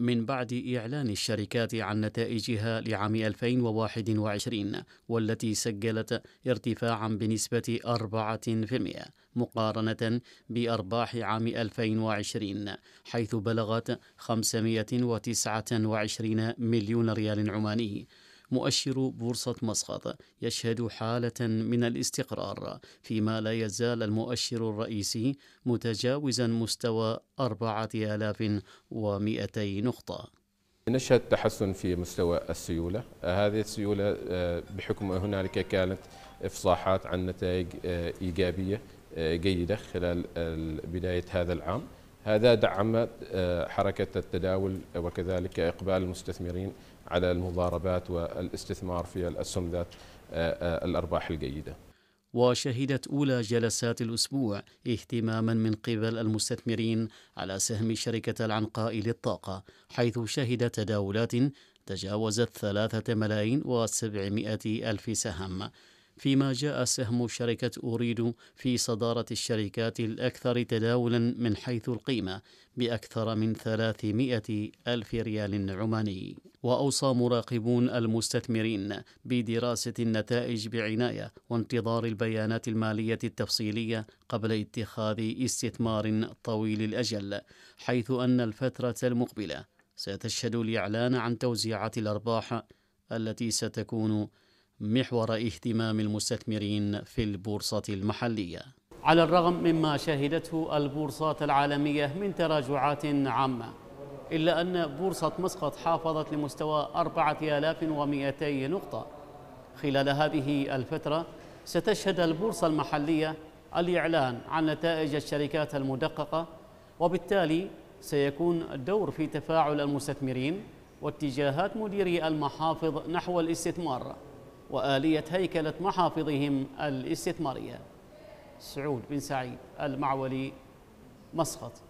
من بعد إعلان الشركات عن نتائجها لعام 2021 والتي سجلت ارتفاعا بنسبة 4% مقارنة بأرباح عام 2020 حيث بلغت 529 مليون ريال عماني مؤشر بورصة مسقط يشهد حالة من الاستقرار فيما لا يزال المؤشر الرئيسي متجاوزا مستوى 4200 نقطة نشهد تحسن في مستوى السيولة هذه السيولة آه، بحكم هنالك كانت إفصاحات عن نتائج آه، إيجابية آه، جيدة خلال بداية هذا العام هذا دعم آه، حركة التداول وكذلك إقبال المستثمرين على المضاربات والاستثمار في الأسهم ذات آه، آه، الأرباح الجيدة وشهدت أولى جلسات الأسبوع اهتماما من قبل المستثمرين على سهم شركة العنقاء للطاقة حيث شهد تداولات تجاوزت ثلاثة ملايين وسبعمائة ألف سهم فيما جاء سهم شركة أوريدو في صدارة الشركات الأكثر تداولا من حيث القيمة بأكثر من 300 ألف ريال عماني وأوصى مراقبون المستثمرين بدراسة النتائج بعناية وانتظار البيانات المالية التفصيلية قبل اتخاذ استثمار طويل الأجل حيث أن الفترة المقبلة ستشهد الإعلان عن توزيعات الأرباح التي ستكون محور اهتمام المستثمرين في البورصة المحلية على الرغم مما شهدته البورصات العالمية من تراجعات عامة إلا أن بورصة مسقط حافظت لمستوى 4200 نقطة خلال هذه الفترة ستشهد البورصة المحلية الإعلان عن نتائج الشركات المدققة وبالتالي سيكون الدور في تفاعل المستثمرين واتجاهات مديري المحافظ نحو الاستثمار وآلية هيكلة محافظهم الاستثمارية سعود بن سعيد المعولي مسقط